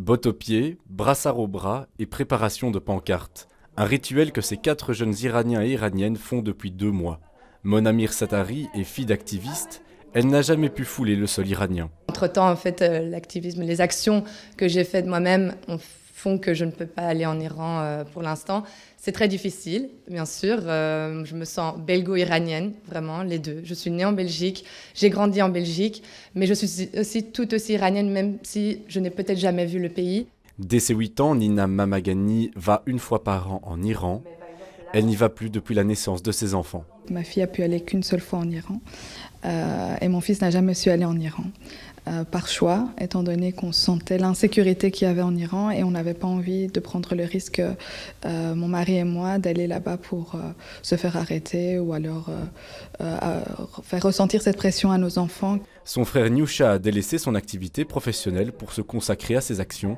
Bottes aux pieds, brassard au bras et préparation de pancartes. Un rituel que ces quatre jeunes Iraniens et Iraniennes font depuis deux mois. Monamir Satari est fille d'activiste. Elle n'a jamais pu fouler le sol iranien. Entre-temps, en fait, euh, l'activisme, les actions que j'ai faites moi-même ont font que je ne peux pas aller en Iran euh, pour l'instant. C'est très difficile, bien sûr. Euh, je me sens belgo-iranienne, vraiment, les deux. Je suis née en Belgique, j'ai grandi en Belgique, mais je suis aussi tout aussi iranienne, même si je n'ai peut-être jamais vu le pays. Dès ses 8 ans, Nina Mamagani va une fois par an en Iran elle n'y va plus depuis la naissance de ses enfants. Ma fille a pu aller qu'une seule fois en Iran euh, et mon fils n'a jamais su aller en Iran. Euh, par choix, étant donné qu'on sentait l'insécurité qu'il y avait en Iran et on n'avait pas envie de prendre le risque, euh, mon mari et moi, d'aller là-bas pour se faire arrêter ou alors faire ressentir cette pression à nos enfants. Son frère Nioucha a délaissé son activité professionnelle pour se consacrer à ses actions.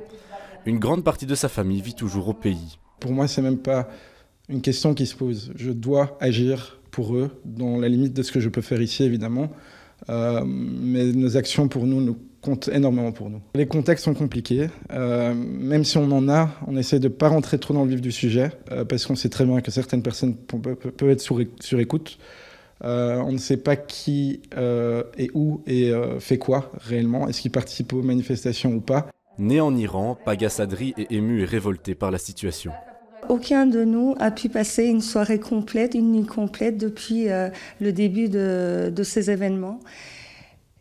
Une grande partie de sa famille vit toujours au pays. Pour moi, c'est même pas une question qui se pose. Je dois agir pour eux, dans la limite de ce que je peux faire ici, évidemment. Euh, mais nos actions pour nous, nous comptent énormément pour nous. Les contextes sont compliqués. Euh, même si on en a, on essaie de ne pas rentrer trop dans le vif du sujet, euh, parce qu'on sait très bien que certaines personnes peuvent être sur, écoute. on ne sait pas qui est où et fait quoi réellement. Est-ce qu'ils participent aux manifestations ou pas Né en Iran, Pagasadri est ému et révolté par la situation aucun de nous a pu passer une soirée complète, une nuit complète depuis euh, le début de, ces événements.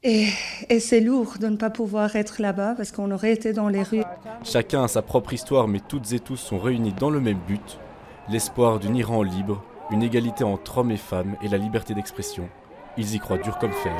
Et, et c'est lourd de ne pas pouvoir être là-bas parce qu'on aurait été dans les rues. Chacun a sa propre histoire, mais toutes et tous sont réunis dans le même but, l'espoir d'un Iran libre, une égalité entre hommes et femmes et la liberté d'expression. Ils y croient dur comme fer.